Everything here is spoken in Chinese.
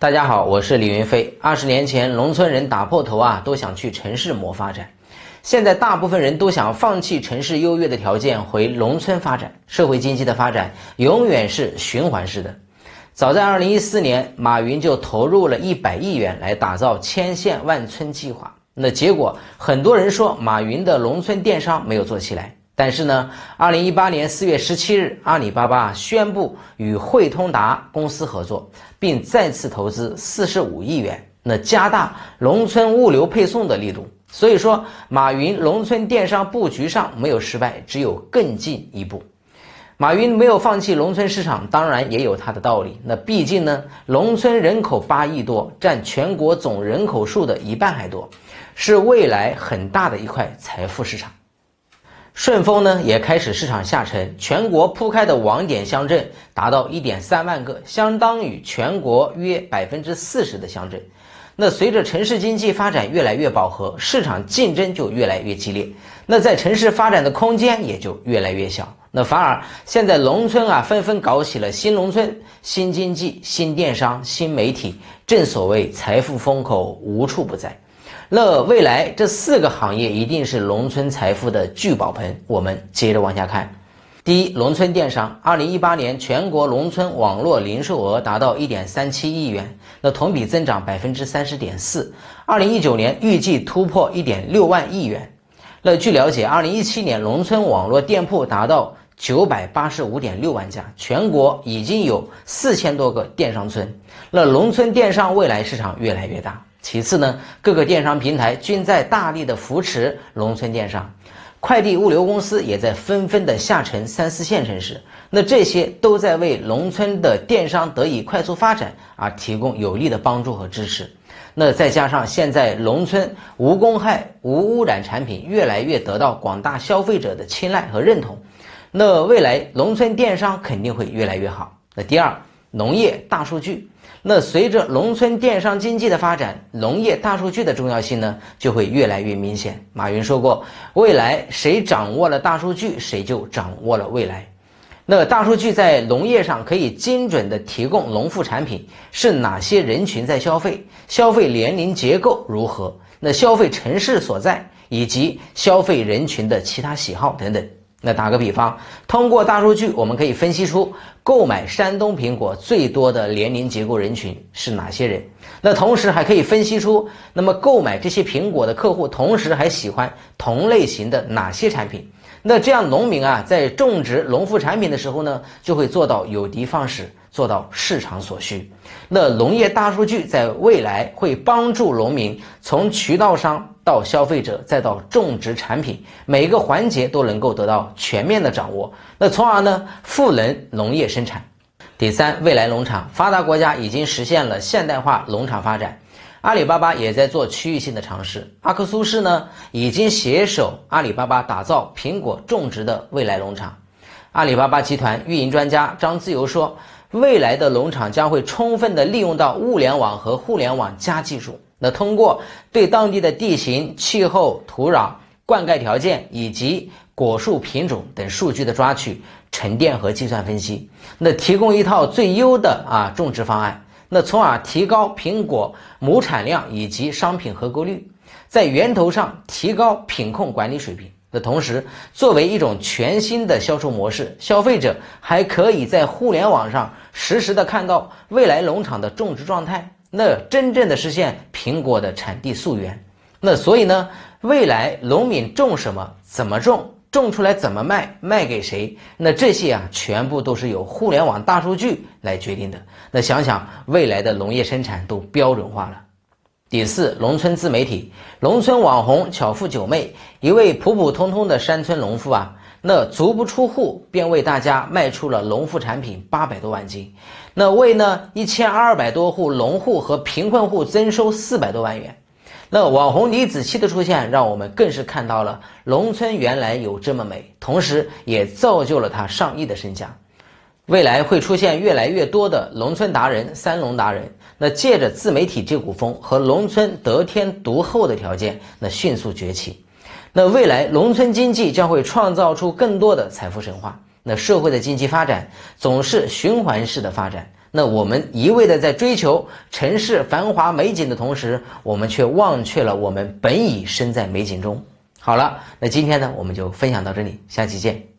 大家好，我是李云飞。二十年前，农村人打破头啊，都想去城市谋发展。现在，大部分人都想放弃城市优越的条件，回农村发展。社会经济的发展永远是循环式的。早在二零一四年，马云就投入了一百亿元来打造千县万村计划。那结果，很多人说马云的农村电商没有做起来。但是呢，二零一八年四月十七日，阿里巴巴宣布与汇通达公司合作，并再次投资四十五亿元，那加大农村物流配送的力度。所以说，马云农村电商布局上没有失败，只有更进一步。马云没有放弃农村市场，当然也有他的道理。那毕竟呢，农村人口八亿多，占全国总人口数的一半还多，是未来很大的一块财富市场。顺丰呢也开始市场下沉，全国铺开的网点乡镇达到一点三万个，相当于全国约百分之四十的乡镇。那随着城市经济发展越来越饱和，市场竞争就越来越激烈，那在城市发展的空间也就越来越小。那反而现在农村啊纷纷搞起了新农村、新经济、新电商、新媒体，正所谓财富风口无处不在。那未来这四个行业一定是农村财富的聚宝盆。我们接着往下看，第一，农村电商。二零一八年全国农村网络零售额达到一点三七亿元，那同比增长百分之三十点四。二零一九年预计突破一点六万亿元。那据了解，二零一七年农村网络店铺达到九百八十五点六万家，全国已经有四千多个电商村。那农村电商未来市场越来越大。其次呢，各个电商平台均在大力的扶持农村电商，快递物流公司也在纷纷的下沉三四线城市，那这些都在为农村的电商得以快速发展而提供有力的帮助和支持。那再加上现在农村无公害、无污染产品越来越得到广大消费者的青睐和认同，那未来农村电商肯定会越来越好。那第二。农业大数据，那随着农村电商经济的发展，农业大数据的重要性呢就会越来越明显。马云说过，未来谁掌握了大数据，谁就掌握了未来。那大数据在农业上可以精准的提供农副产品是哪些人群在消费，消费年龄结构如何，那消费城市所在，以及消费人群的其他喜好等等。那打个比方，通过大数据，我们可以分析出购买山东苹果最多的年龄结构人群是哪些人。那同时还可以分析出，那么购买这些苹果的客户，同时还喜欢同类型的哪些产品？那这样，农民啊，在种植农副产品的时候呢，就会做到有的放矢。做到市场所需，那农业大数据在未来会帮助农民从渠道商到消费者再到种植产品，每一个环节都能够得到全面的掌握，那从而呢赋能农业生产。第三，未来农场，发达国家已经实现了现代化农场发展，阿里巴巴也在做区域性的尝试，阿克苏市呢已经携手阿里巴巴打造苹果种植的未来农场。阿里巴巴集团运营专家张自由说：“未来的农场将会充分的利用到物联网和互联网加技术。那通过对当地的地形、气候、土壤、灌溉条件以及果树品种等数据的抓取、沉淀和计算分析，那提供一套最优的啊种植方案，那从而提高苹果亩产量以及商品合格率，在源头上提高品控管理水平。”那同时，作为一种全新的销售模式，消费者还可以在互联网上实时的看到未来农场的种植状态。那真正的实现苹果的产地溯源。那所以呢，未来农民种什么、怎么种、种出来怎么卖、卖给谁，那这些啊，全部都是由互联网大数据来决定的。那想想未来的农业生产都标准化了。第四，农村自媒体，农村网红巧妇九妹，一位普普通通的山村农妇啊，那足不出户便为大家卖出了农副产品八百多万斤，那为呢一千二百多户农户和贫困户增收四百多万元。那网红李子柒的出现，让我们更是看到了农村原来有这么美，同时也造就了她上亿的身价。未来会出现越来越多的农村达人、三农达人。那借着自媒体这股风和农村得天独厚的条件，那迅速崛起。那未来农村经济将会创造出更多的财富神话。那社会的经济发展总是循环式的发展。那我们一味的在追求城市繁华美景的同时，我们却忘却了我们本已身在美景中。好了，那今天呢我们就分享到这里，下期见。